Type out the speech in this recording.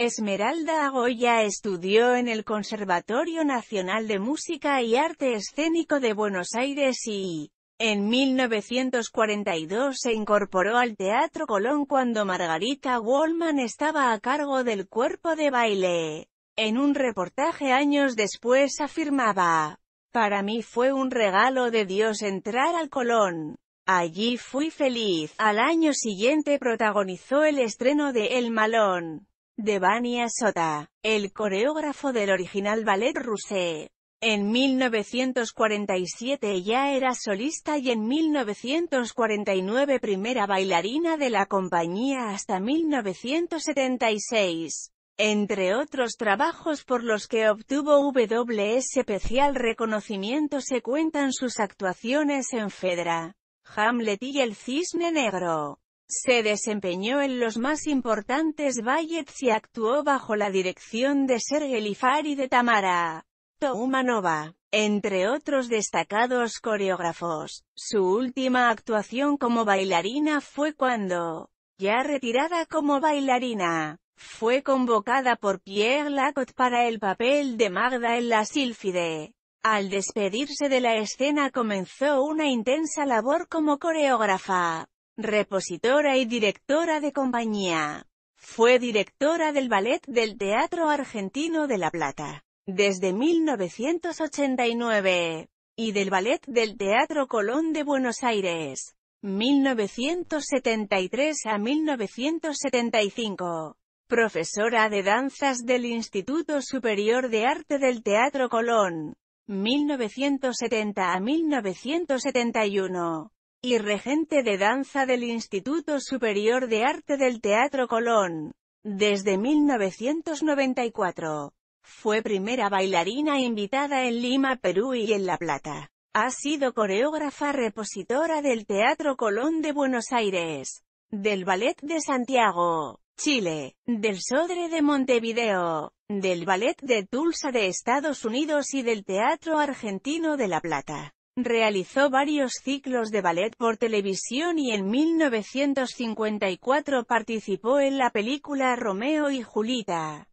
Esmeralda Agoya estudió en el Conservatorio Nacional de Música y Arte Escénico de Buenos Aires y, en 1942 se incorporó al Teatro Colón cuando Margarita Wallman estaba a cargo del cuerpo de baile. En un reportaje años después afirmaba, Para mí fue un regalo de Dios entrar al Colón. Allí fui feliz. Al año siguiente protagonizó el estreno de El Malón. Devania Sota, el coreógrafo del original ballet rusé. En 1947 ya era solista y en 1949 primera bailarina de la compañía hasta 1976 entre otros trabajos por los que obtuvo WS especial reconocimiento se cuentan sus actuaciones en Fedra, Hamlet y El Cisne Negro. Se desempeñó en los más importantes ballets y actuó bajo la dirección de Sergei Lifar y de Tamara Toumanova, entre otros destacados coreógrafos. Su última actuación como bailarina fue cuando, ya retirada como bailarina, fue convocada por Pierre Lacotte para el papel de Magda en La Silfide. Al despedirse de la escena comenzó una intensa labor como coreógrafa repositora y directora de compañía. Fue directora del Ballet del Teatro Argentino de La Plata desde 1989 y del Ballet del Teatro Colón de Buenos Aires, 1973 a 1975. Profesora de Danzas del Instituto Superior de Arte del Teatro Colón, 1970 a 1971 y regente de danza del Instituto Superior de Arte del Teatro Colón. Desde 1994, fue primera bailarina invitada en Lima, Perú y en La Plata. Ha sido coreógrafa repositora del Teatro Colón de Buenos Aires, del Ballet de Santiago, Chile, del Sodre de Montevideo, del Ballet de Tulsa de Estados Unidos y del Teatro Argentino de La Plata. Realizó varios ciclos de ballet por televisión y en 1954 participó en la película Romeo y Julita.